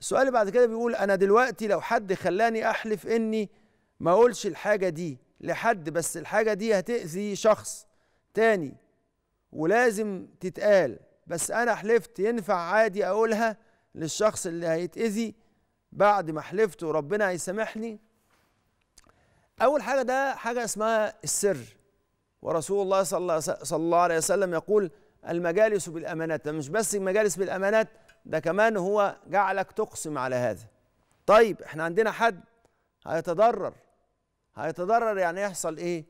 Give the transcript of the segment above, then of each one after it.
السؤال بعد كده بيقول انا دلوقتي لو حد خلاني احلف اني ما اقولش الحاجه دي لحد بس الحاجه دي هتاذي شخص تاني ولازم تتقال بس انا حلفت ينفع عادي اقولها للشخص اللي هيتاذي بعد ما حلفت وربنا هيسامحني اول حاجه ده حاجه اسمها السر ورسول الله صلى الله عليه وسلم يقول المجالس بالامانات مش بس المجالس بالامانات ده كمان هو جعلك تقسم على هذا طيب احنا عندنا حد هيتضرر هيتضرر يعني يحصل ايه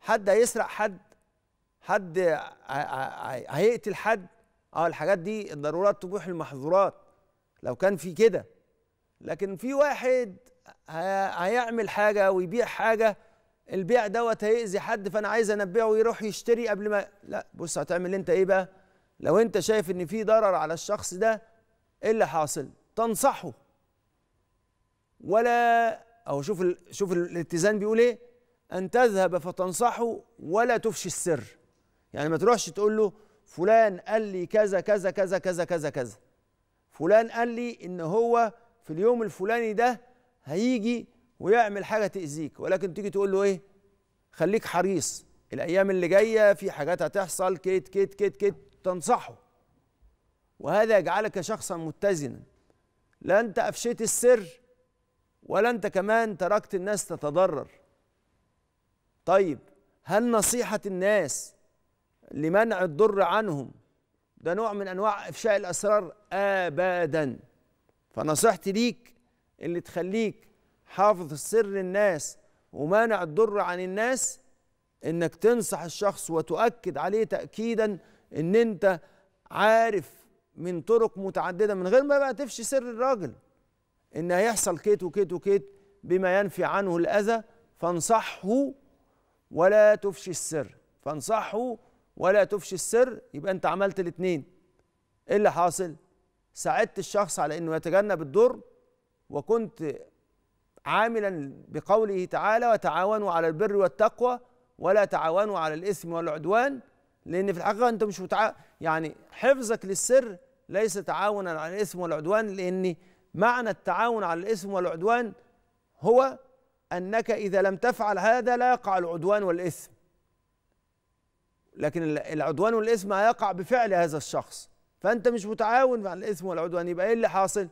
حد هيسرق حد حد هيقتل حد اه الحاجات دي الضرورات تبوح المحظورات لو كان في كده لكن في واحد هيعمل حاجه ويبيع حاجه البيع دوت هيأذي حد فانا عايز أنبعه ويروح يشتري قبل ما لا بص هتعمل انت ايه بقى لو انت شايف ان في ضرر على الشخص ده ايه اللي حاصل تنصحه ولا او شوف ال... شوف الاتزان بيقول ايه ان تذهب فتنصحه ولا تفشي السر يعني ما تروحش تقول له فلان قال لي كذا كذا كذا كذا كذا كذا فلان قال لي ان هو في اليوم الفلاني ده هيجي ويعمل حاجه تاذيك ولكن تيجي تقول له ايه خليك حريص الايام اللي جايه في حاجات هتحصل كيت كيت كيت كيت تنصحه وهذا يجعلك شخصا متزنا لا انت افشيت السر ولا انت كمان تركت الناس تتضرر طيب هل نصيحه الناس لمنع الضر عنهم ده نوع من انواع افشاء الاسرار ابدا فنصيحتي ليك اللي تخليك حافظ السر الناس ومانع الضر عن الناس انك تنصح الشخص وتؤكد عليه تاكيدا ان انت عارف من طرق متعدده من غير ما بقى تفشي سر الراجل ان هيحصل كيت وكيت وكيت بما ينفي عنه الاذى فانصحه ولا تفشي السر فانصحه ولا تفشي السر يبقى انت عملت الاثنين ايه اللي حاصل ساعدت الشخص على انه يتجنب الضر وكنت عاملا بقوله تعالى وتعاونوا على البر والتقوى ولا تعاونوا على الاثم والعدوان لان في الحقيقه انت مش متع... يعني حفظك للسر ليس تعاونا على الإثم والعدوان لأن معنى التعاون على الإثم والعدوان هو أنك إذا لم تفعل هذا لا يقع العدوان والإثم لكن العدوان والإثم هيقع بفعل هذا الشخص فأنت مش متعاون مع الإثم والعدوان يبقى إيه اللي حاصل؟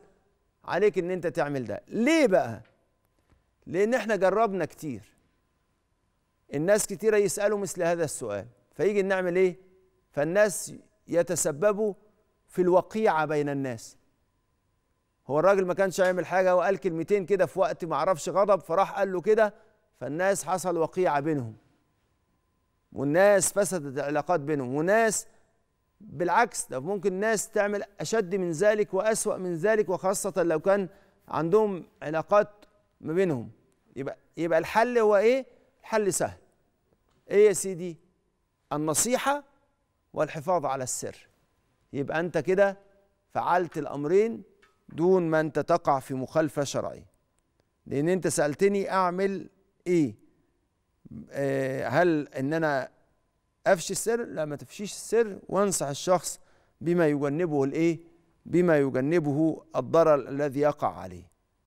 عليك إن أنت تعمل ده ليه بقى؟ لأن إحنا جربنا كتير الناس كتيرة يسألوا مثل هذا السؤال فيجي نعمل إيه؟ فالناس يتسببوا في الوقيعه بين الناس هو الراجل ما كانش هيعمل حاجه وقال كلمتين كده في وقت ما عرفش غضب فراح قال له كده فالناس حصل وقيعه بينهم والناس فسدت العلاقات بينهم وناس بالعكس ده ممكن ناس تعمل اشد من ذلك واسوا من ذلك وخاصه لو كان عندهم علاقات ما بينهم يبقى يبقى الحل هو ايه؟ الحل سهل ايه يا سيدي؟ النصيحه والحفاظ على السر يبقى انت كده فعلت الامرين دون ما انت تقع في مخالفه شرعيه لان انت سالتني اعمل ايه آه هل ان انا افشي السر لا ما تفشيش السر وانصح الشخص بما يجنبه الايه بما يجنبه الضرر الذي يقع عليه